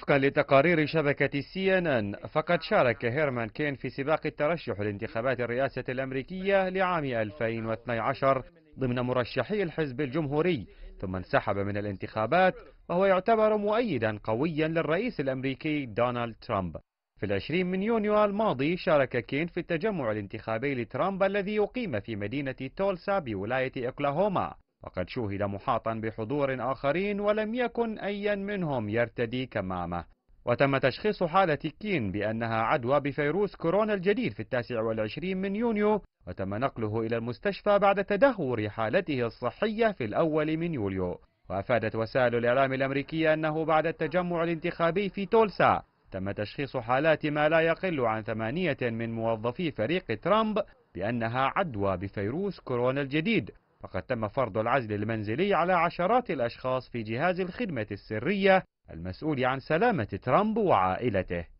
وفقا لتقارير شبكة سي ان ان فقد شارك هيرمان كين في سباق الترشح لانتخابات الرئاسة الأمريكية لعام 2012 ضمن مرشحي الحزب الجمهوري ثم انسحب من الانتخابات وهو يعتبر مؤيدا قويا للرئيس الأمريكي دونالد ترامب في العشرين من يونيو الماضي شارك كين في التجمع الانتخابي لترامب الذي أقيم في مدينة تولسا بولاية إقلاهوما وقد شوهد محاطا بحضور آخرين ولم يكن أيا منهم يرتدي كمامة وتم تشخيص حالة كين بأنها عدوى بفيروس كورونا الجديد في التاسع والعشرين من يونيو وتم نقله إلى المستشفى بعد تدهور حالته الصحية في الأول من يوليو وأفادت وسائل الإعلام الأمريكية أنه بعد التجمع الانتخابي في تولسا تم تشخيص حالات ما لا يقل عن ثمانية من موظفي فريق ترامب بأنها عدوى بفيروس كورونا الجديد فقد تم فرض العزل المنزلي على عشرات الأشخاص في جهاز الخدمة السرية المسؤول عن سلامة ترامب وعائلته